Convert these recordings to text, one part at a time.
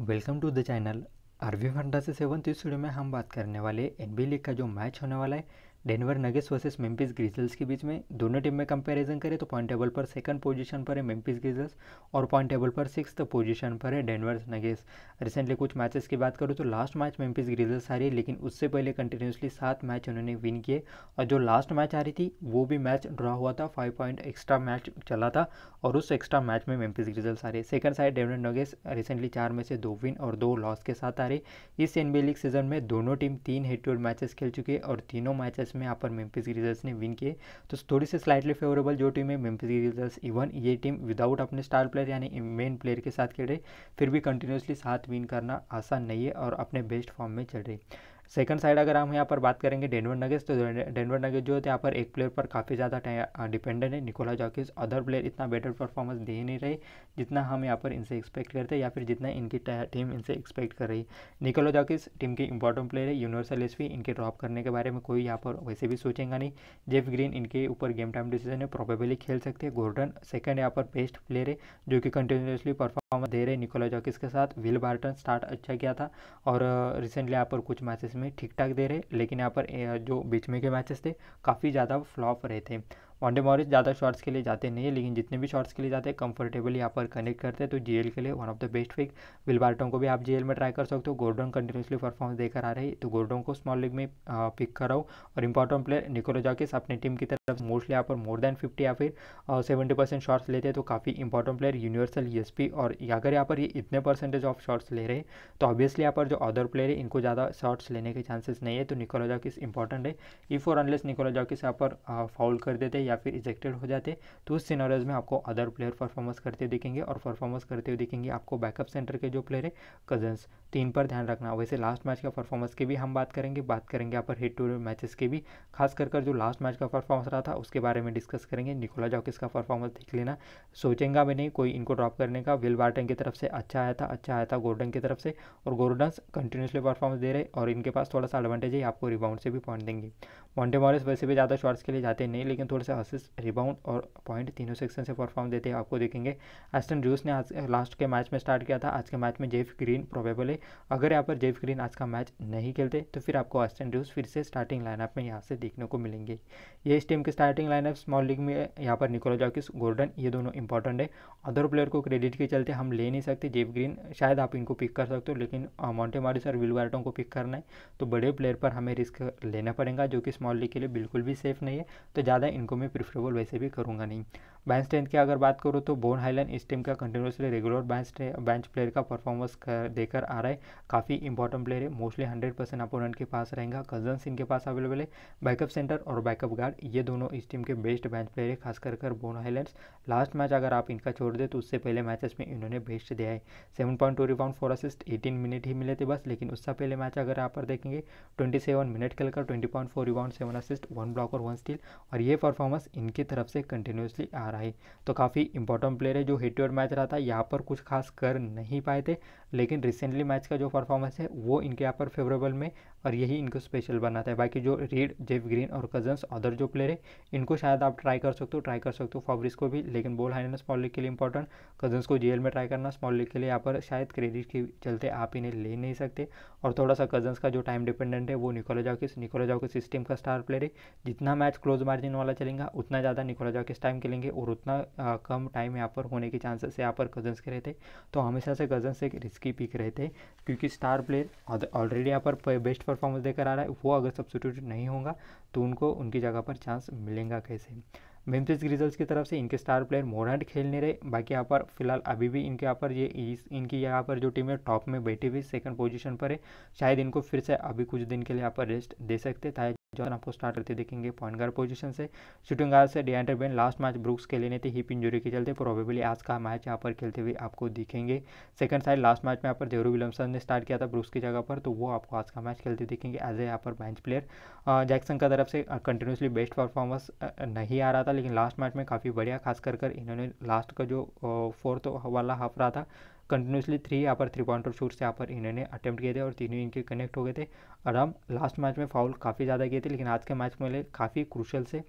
Welcome to the channel RV funda से seven इस video में हम बात करने वाले एन लीग का जो मैच होने वाला है डेनवर नगेस वर्सेस मेम्पिस ग्रीजल्स के बीच में दोनों टीम में कंपैरिजन करें तो पॉइंट टेबल पर सेकंड पोजीशन पर है मेम्पिस ग्रीजल्स और पॉइंट टेबल पर सिक्स पोजीशन पर है डेनवर नगेस रिसेंटली कुछ मैचेस की बात करूँ तो लास्ट मैच मेम्पिस ग्रीजल्स है लेकिन उससे पहले कंटिन्यूसली सात मैच उन्होंने विन किए और जो लास्ट मैच आ रही थी वो भी मैच ड्रा हुआ था फाइव पॉइंट एक्स्ट्रा मैच चला था और उस एक्स्ट्रा मैच में मेम्पिस ग्रीजल्स आ रही second side Denver Nuggets recently चार में से दो विन और दो लॉस के साथ आ रही इस एनबीए लीग सीजन में दोनों टीम तीन हेड टू हेड मैचेस खेल चुके और तीनों मैचेस मैचेस में यहाँ पर मेम्फिस ग्रीजर्स ने विन किए तो थोड़ी सी स्लाइटली फेवरेबल जो टीम है मेम्फिस ग्रीजर्स इवन ये टीम विदाउट अपने स्टार प्लेयर यानी मेन प्लेयर के साथ खेल खेले फिर भी कंटिन्यूसली साथ विन करना आसान नहीं है और अपने बेस्ट फॉर्म में चल रही सेकंड साइड अगर हम यहाँ पर बात करेंगे डेनवर नगेज तो डेनवर नगेज जो है तो यहाँ पर एक प्लेयर पर काफ़ी ज़्यादा डिपेंडेंट है निकोला जॉकिस अदर प्लेयर इतना बेटर परफॉर्मेंस दे ही नहीं रहे जितना हम यहाँ पर इनसे एक्सपेक्ट करते या फिर जितना इनकी टीम इनसे एक्सपेक्ट कर रही निकोला जॉकिस टीम के इंपॉर्टेंट प्लेयर है यूनिवर्सल एस इनके ड्रॉप करने के बारे में कोई यहाँ पर वैसे भी सोचेगा नहीं जेफ ग्रीन इनके ऊपर गेम टाइम डिसीजन है प्रॉबेबली खेल सकते हैं गोर्डन सेकंड यहाँ पर बेस्ट प्लेयर है जो कि कंटिन्यूसली परफॉर्मेंस दे रहे निकोला जॉकिस के साथ विल बार्टन स्टार्ट अच्छा किया था और रिसेंटली यहाँ पर कुछ मैचेस में हमें ठीक ठाक दे रहे लेकिन यहाँ पर जो बीच में के मैचेस थे काफ़ी ज़्यादा फ्लॉप रहे थे वनडे मॉरिस ज़्यादा शॉट्स के लिए जाते नहीं है लेकिन जितने भी शॉट्स के लिए जाते हैं कंफर्टेबली यहाँ पर कनेक्ट करते हैं तो जीएल के लिए one of the best pick Will Barton को भी आप जीएल में ट्राई कर सकते हो गोर्डन कंटिन्यूसली परफॉर्मेंस देकर आ रही तो गोर्डन को स्मॉल लीग में पिक कराओ और इंपॉर्टेंट प्लेयर निकोलो जाकिस अपनी टीम की तरफ मोस्टली यहाँ पर मोर देन फिफ्टी या फिर सेवेंटी परसेंट शॉट्स लेते हैं तो काफ़ी इंपॉर्टेंट प्लेयर यूनिवर्सल यस और अगर यहाँ पर ये इतने परसेंटेज ऑफ शॉट्स ले रहे हैं तो ऑब्वियसली यहाँ पर जो अदर प्लेयर है इनको ज़्यादा शॉट्स लेने के चांसेस नहीं है तो निकोलो जाकिस इंपॉर्टेंट है इफ़ और अनलेस निकोलो जाकिस यहाँ पर फाउल कर देते हैं या फिर इजेक्टेड हो जाते तो उस सिनारियोज में आपको अदर प्लेयर परफॉर्मेंस करते हुए दिखेंगे और परफॉर्मेंस करते हुए दिखेंगे आपको बैकअप सेंटर के जो प्लेयर है कजन्स तीन पर ध्यान रखना वैसे लास्ट मैच का परफॉर्मेंस की भी हम बात करेंगे बात करेंगे यहाँ पर हेड टू मैचेस के भी खास कर जो लास्ट मैच का परफॉर्मेंस रहा था उसके बारे में डिस्कस करेंगे निकोला जॉकिस का परफॉर्मेंस देख लेना सोचेंगा भी नहीं कोई इनको ड्रॉप करने का विल बार्टन की तरफ से अच्छा आया था अच्छा आया था गोर्डन की तरफ से और गोल्डन कंटिन्यूसली परफॉर्मेंस दे रहे और इनके पास थोड़ा सा एडवांटेज है आपको रिबाउंड से भी पॉइंट देंगे मॉन्टे मॉरिस वैसे भी ज़्यादा शॉर्ट्स के लिए जाते नहीं लेकिन थोड़े से पासिस रिबाउंड और पॉइंट तीनों सेक्शन से परफॉर्म देते हैं आपको देखेंगे एस्टन ड्रूस ने आज लास्ट के मैच में स्टार्ट किया था आज के मैच में जेफ ग्रीन प्रोबेबल है अगर यहाँ पर जेफ ग्रीन आज का मैच नहीं खेलते तो फिर आपको एस्टन जूस फिर से स्टार्टिंग लाइनअप में यहाँ से देखने को मिलेंगे ये इस टीम के स्टार्टिंग लाइनअप स्मॉल लीग में यहाँ पर निकोला जॉकिस गोल्डन ये दोनों इंपॉर्टेंट है अदर प्लेयर को क्रेडिट के चलते हम ले नहीं सकते जेफ ग्रीन शायद आप इनको पिक कर सकते हो लेकिन मॉन्टे मारिस और विलवार्टों को पिक करना है तो बड़े प्लेयर पर हमें रिस्क लेना पड़ेगा जो कि स्मॉल लीग के लिए बिल्कुल भी सेफ नहीं है तो ज़्यादा इनको मैं प्रिफरेबल वैसे भी करूँगा नहीं बैंच स्ट्रेंथ की अगर बात करूँ तो बोन हाइलैंड इस टीम का continuously regular bench bench player का परफॉर्मेंस देकर आ रहा है काफ़ी इंपॉर्टेंट प्लेयर है मोस्टली हंड्रेड परसेंट अपोनेंट के पास रहेगा सिंह इनके पास अवेलेबल है बैकअप सेंटर और बैकअप गार्ड ये दोनों इस टीम के बेस्ट बेंच प्लेयर है खास कर, कर बोन हाइलैंड्स लास्ट मैच अगर आप इनका छोड़ दें तो उससे पहले मैचेस में इन्होंने बेस्ट दिया है seven point two rebound four assist eighteen minute ही मिले थे बस लेकिन उससे पहले मैच अगर आप पर देखेंगे ट्वेंटी सेवन मिनट खेलकर twenty point four rebound seven assist one block और वन स्टील और ये परफॉर्मेंस इनकी तरफ से कंटिन्यूसली आ रहा है तो काफ़ी इंपॉर्टेंट प्लेयर है जो हेट मैच रहा था यहाँ पर कुछ खास कर नहीं पाए थे लेकिन रिसेंटली मैच का जो परफॉर्मेंस है वो इनके यहाँ पर फेवरेबल में और यही इनको स्पेशल बनाता है बाकी जो रीड जेफ ग्रीन और कजन्स अदर जो प्लेयर है इनको शायद आप ट्राई कर सकते हो ट्राई कर सकते हो फॉब्रिस को भी लेकिन बोल हाइन स्मॉल लीग के लिए इंपॉर्टेंट कजन्स को जेल में ट्राई करना स्मॉल लीग के लिए यहाँ पर शायद क्रेडिट के चलते आप इन्हें ले नहीं सकते और थोड़ा सा कजन्स का जो टाइम डिपेंडेंट है वो निकोलाजा जाकिस निकोलाजा के सिस्टम का स्टार प्लेयर है जितना मैच क्लोज मार्जिन वाला चलेगा उतना ज़्यादा निकोलाजा किस टाइम खेलेंगे और उतना कम टाइम यहाँ पर होने के चांसेस यहाँ पर कजन्स के रहते तो हमेशा से कजन्स एक रिस्क की पिक रहे थे क्योंकि स्टार प्लेयर ऑलरेडी यहाँ पर बेस्ट परफॉर्मेंस देकर आ रहा है वो अगर सब्सिट्यूट नहीं होगा तो उनको उनकी जगह पर चांस मिलेगा कैसे मेमफिस ग्रिजल्स की तरफ से इनके स्टार प्लेयर मोरेंट खेल नहीं रहे बाकी यहाँ पर फिलहाल अभी भी इनके यहाँ पर ये इस इनकी यहाँ पर जो टीम है टॉप में बैठी हुई सेकंड पोजीशन पर है शायद इनको फिर से अभी कुछ दिन के लिए यहाँ पर रेस्ट दे सकते हैं जो आपको स्टार्ट करते देखेंगे पॉइंट गार्ड पोजीशन से शूटिंग गार्ड से Desmond Bane last match Brooks खेले नहीं थे हिप इंजरी के चलते प्रोबेबली आज का मैच यहाँ पर खेलते हुए आपको दिखेंगे सेकंड साइड लास्ट मैच में यहाँ पर देवरू विलियमसन ने स्टार्ट किया था ब्रुक्स की जगह पर तो वो आपको आज का मैच खेलते दिखेंगे एज ए यहाँ पर बेंच प्लेयर जैक्सन का तरफ से कंटिन्यूसली बेस्ट परफॉर्मेंस नहीं आ रहा था लेकिन लास्ट मैच में काफ़ी बढ़िया खास कर इन्होंने लास्ट का जो फोर्थ वाला हाफ रहा था कंटिन्यूसली थ्री यहाँ पर थ्री पॉइंटर शूट से यहाँ पर इन्होंने अटैम्प्ट किए थे और तीनों इनके कनेक्ट हो गए थे और हम लास्ट मैच में फाउल काफ़ी ज़्यादा किए थे लेकिन आज के मैच में काफ़ी क्रूशल से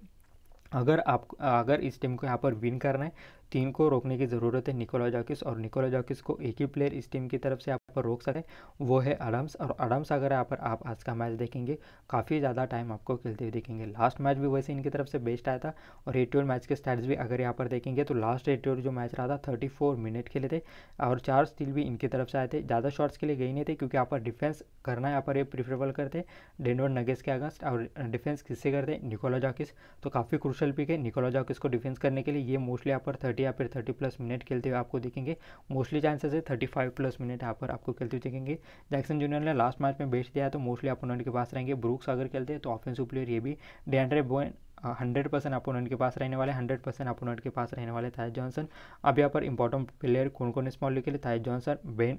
अगर आप अगर इस टीम को यहाँ पर विन करना है तीन को रोकने की ज़रूरत है निकोला जॉकिस और निकोला जॉकिस को एक ही प्लेयर इस टीम की तरफ से पर रोक सकें वो है अड़म्स और अडम्स अगर यहाँ पर आप आज का मैच देखेंगे काफ़ी ज़्यादा टाइम आपको खेलते हुए देखेंगे लास्ट मैच भी वैसे इनकी तरफ से बेस्ट आया था और एट मैच के स्टैट्स भी अगर यहाँ पर देखेंगे तो लास्ट एट जो मैच रहा था थर्टी मिनट खेले थे और चार स्टील भी इनकी तरफ से आए थे ज़्यादा शॉट्स के लिए गई नहीं थे क्योंकि यहाँ पर डिफेंस करना यहाँ पर ये प्रिफरेबल करते डेनवर नगेस के अगेंस्ट और डिफेंस किससे करते निकोला जॉकिस तो काफ़ी क्रुशल पिक है निकोला जॉकिस को डिफेंस करने के लिए ये मोस्टली यहाँ पर थर्टी या फिर थर्टी प्लस मिनट खेलते हुए आपको देखेंगे मोस्टली चांसेस है थर्टी फाइव प्लस मिनट यहाँ पर आप आपको खेलते हुए देखेंगे जैक्सन जूनियर ने लास्ट मैच में बेच दिया तो मोस्टली अपोनेंट के पास रहेंगे ब्रूक्स अगर खेलते हैं तो ऑफेंसिव प्लेयर ये भी Desmond Bane hundred percent opponent के पास रहने वाले हंड्रेड परसेंट अपोनेंट के पास रहने वाले थाय जॉनसन अब यहाँ पर इंपॉर्टेंट प्लेयर कौन कौन इस मॉडल के लिए थाय जॉनसन बेन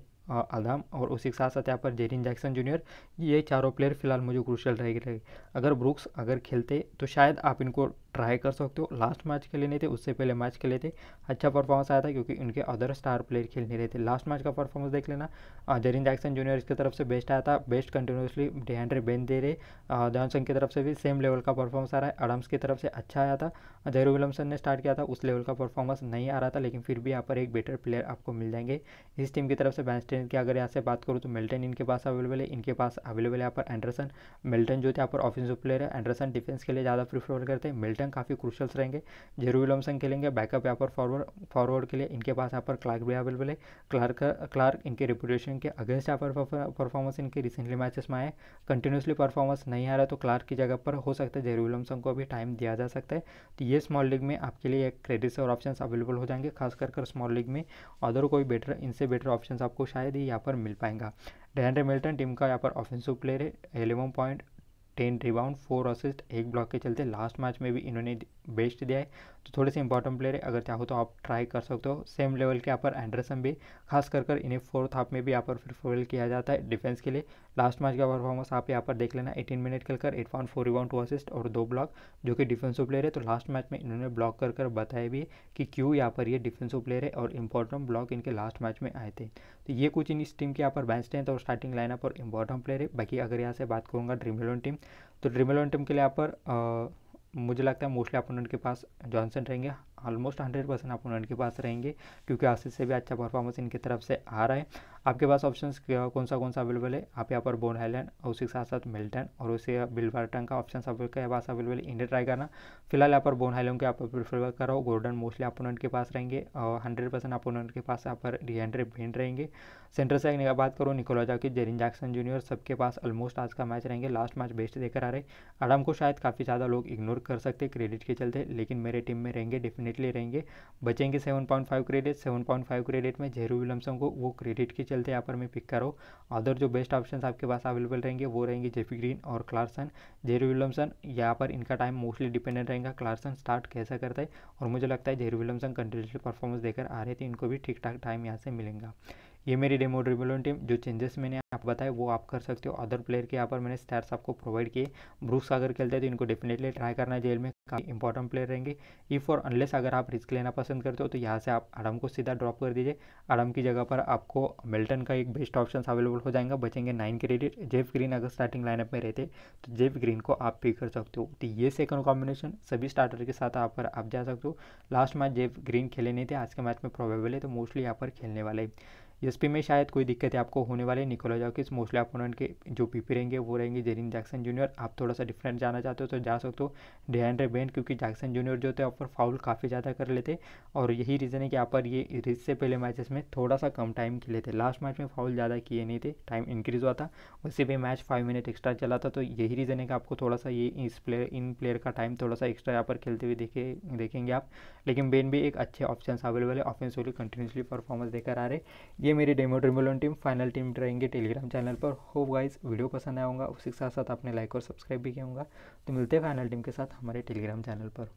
अदाम और उसी के साथ साथ यहाँ पर जेरिन जैक्सन जूनियर ये चारों प्लेयर फिलहाल मुझे क्रूशल रहेगी रहे। अगर ब्रुक्स अगर खेलते तो शायद आप इनको ट्राई कर सकते हो लास्ट मैच खेले नहीं थे उससे पहले मैच खेले थे अच्छा परफॉर्मेंस आया था क्योंकि उनके अदर स्टार प्लेयर खेल नहीं रहे थे लास्ट मैच का परफॉर्मेंस देख लेना जेरिन जैक्सन जूनियर इसकी तरफ से बेस्ट आया था बेस्ट कंटिन्यूसली डेहड्रे बेन दे रहे जॉनसन की तरफ से भी सेम लेवल का परफॉर्मेंस आ रहा है अडम्स की तरफ से अच्छा आया था जेरो विलियमसन ने स्टार्ट किया था उस लेवल का परफॉर्मेंस नहीं आ रहा था लेकिन फिर भी यहाँ पर एक बेटर प्लेयर आपको मिल जाएंगे इस टीम की तरफ से बैंस्टेन की अगर यहाँ से बात करूँ तो मिल्टन इनके पास अवेलेबल है इनके पास अवेलेबल है यहाँ पर एंडरसन मिल्टन जो थे यहाँ पर ऑफेंसिव प्लेयर है एंडरसन डिफेंस के लिए ज़्यादा प्रीफर करते हैं मिल्टन हैं काफ़ी क्रुशल्स रहेंगे जेरू विलियमसन खेलेंगे बैकअप यहाँ पर फॉरवर्ड फॉरवर्ड के लिए इनके पास यहाँ पर क्लार्क भी अवेलेबल है क्लार्क क्लार्क इनके रेपुटेशन के अगेंस्ट यहाँ पर परफॉर्मेंस इनके रिसेंटली मैचेस में आए कंटिन्यूसली परफॉर्मेंस नहीं आ रहा तो क्लार्क की जगह पर हो सकता है जेरू विलियमसन को भी टाइम दिया जा सकता है तो ये स्मॉल लीग में आपके लिए एक क्रेडिट्स और ऑप्शन अवेलेबल हो जाएंगे खास कर स्मॉल लीग में अदर कोई बेटर इनसे बेटर ऑप्शन आपको शायद ही यहाँ पर मिल पाएगा डैंड्रे मिल्टन टीम का यहाँ पर ऑफेंसिव प्लेयर है eleven point ten rebound four assist एक ब्लॉक के चलते लास्ट मैच में भी इन्होंने बेस्ट दिया है तो थोड़े से इंपॉर्टेंट प्लेयर है अगर चाहो तो आप ट्राई कर सकते हो सेम लेवल के यहाँ पर एंडरसन भी खास कर कर इन्हें फोर्थ हाफ में भी यहाँ पर फिर फोल किया जाता है डिफेंस के लिए लास्ट मैच का परफॉर्मेंस आप यहाँ पर देख लेना एटीन मिनट खेलकर eight point four rebound two assist और दो ब्लॉक जो कि डिफेंसिव प्लेयर है तो लास्ट मैच में इन्होंने ब्लॉक कर कर बताया भी कि क्यों यहाँ पर ये डिफेंसिव प्लेयर है और इंपॉर्टेंट ब्लॉक इनके लास्ट मैच में आए थे तो ये कुछ इन इस टीम के यहाँ पर बैंस टेंथ और स्टार्टिंग लाइनअप और इंपॉर्टेंट प्लेयर है बाकी अगर यहाँ से बात करूँगा ड्रीम इलेवन टीम तो ड्रीम इलेवन टीम के लिए यहाँ पर मुझे लगता है मोस्टली अपोनेंट के पास जॉनसन रहेंगे ऑलमोस्ट हंड्रेड परसेंट आप उनके पास रहेंगे क्योंकि आशीष से भी अच्छा परफॉर्मेंस इनकी तरफ से आ रहा है आपके पास ऑप्शन कौन सा कौन सा अवेलेबल है आप यहाँ पर बोन हाइलैंड उसके साथ साथ मिल्टन और उसे बिल्वर्टन का ऑप्शन आपके पास अवेलेबल है इंडिया ट्राई करना फिलहाल यहाँ पर बोन हाइलैंड के आप प्रीफर करो गोल्डन मोस्टली अपोनेंट के पास रहेंगे और हंड्रेड परसेंट अपोनेंट के पास यहाँ पर डी हंड्रेड भिन रहेंगे सेंटर साइड की बात करो निकोलाजा की जेरिन जैक्सन जूनियर सबके पास ऑलमोस्ट आज का मैच रहेंगे लास्ट मैच बेस्ट देकर आ रहे आडम को शायद काफ़ी ज़्यादा लोग इग्नोर कर सकते क्रेडिट के चलते लेकिन मेरे टीम में रहेंगे डिफिन डेफिनेटली रहेंगे बचेंगे seven point five credit seven point five credit में जेरू विलम्सन को वो क्रेडिट के चलते यहाँ पर मैं पिक करो अदर जो बेस्ट ऑप्शन आपके पास अवेलेबल रहेंगे वो रहेंगे जेपी ग्रीन और क्लार्सन जेरू विलमसन यहाँ पर इनका टाइम मोस्टली डिपेंडेंट रहेगा क्लार्सन स्टार्ट कैसा करता है और मुझे लगता है जेरू विलमसन कंटिन्यूसली परफॉर्मेंस देकर आ रहे थे इनको भी ठीक ठाक टाइम यहाँ से मिलेगा ये मेरी डेमो ड्रिबलोन टीम जो चेंजेस मैंने आप बताए वो आप कर सकते हो अदर प्लेयर के यहाँ पर मैंने स्टार्स आपको प्रोवाइड किए ब्रूस अगर खेलते हैं तो इनको डेफिनेटली ट्राई करना है जेल में काफ़ी इंपॉर्टेंट प्लेयर रहेंगे इफ़ और अनलेस अगर आप रिस्क लेना पसंद करते हो तो यहाँ से आप आराम को सीधा ड्रॉप कर दीजिए आराम की जगह पर आपको मिल्टन का एक बेस्ट ऑप्शन अवेलेबल हो जाएगा बचेंगे नाइन क्रेडिट जेफ ग्रीन अगर स्टार्टिंग लाइनअप में रहते तो जेफ ग्रीन को आप पिक कर सकते हो तो ये सेकंड कॉम्बिनेशन सभी स्टार्टर के साथ आप पर आप जा सकते हो लास्ट मैच जेफ ग्रीन खेले नहीं थे आज के मैच में प्रॉबेबल है तो मोस्टली यहाँ पर खेलने वाले हैं यूएसपी में शायद कोई दिक्कतें आपको होने वाली निकोला किस मोस्टली अपोनेंट के जो पीपी रहेंगे वो रहेंगे जेरिन जैक्सन जूनियर आप थोड़ा सा डिफरेंट जाना चाहते हो तो जा सकते हो डेहनरे बेन क्योंकि जैक्सन जूनियर जो थे आप पर फाउल काफ़ी ज़्यादा कर लेते और यही रीज़न है कि यहाँ पर ये इससे पहले मैचेस में थोड़ा सा कम टाइम खेले थे लास्ट मैच में फाउल ज़्यादा किए नहीं थे टाइम इंक्रीज़ हुआ था उससे भी मैच फाइव मिनट एक्स्ट्रा चला था तो यही रीज़न है कि आपको थोड़ा सा ये इस प्लेयर इन प्लेयर का टाइम थोड़ा सा एक्स्ट्रा यहाँ पर खेलते हुए देखे देखेंगे आप लेकिन बेन भी एक अच्छे ऑप्शन अवेलेबल है ऑफेंसिवली कंटिन्यूसली परफॉर्मेंस देकर आ रहे ये मेरी डेमो ट्रिम्बुलन टीम फाइनल टीम रहेंगे टेलीग्राम चैनल पर होप गाइस वीडियो पसंद आएगा उसी के साथ साथ आपने लाइक और सब्सक्राइब भी किया होगा तो मिलते हैं फाइनल टीम के साथ हमारे टेलीग्राम चैनल पर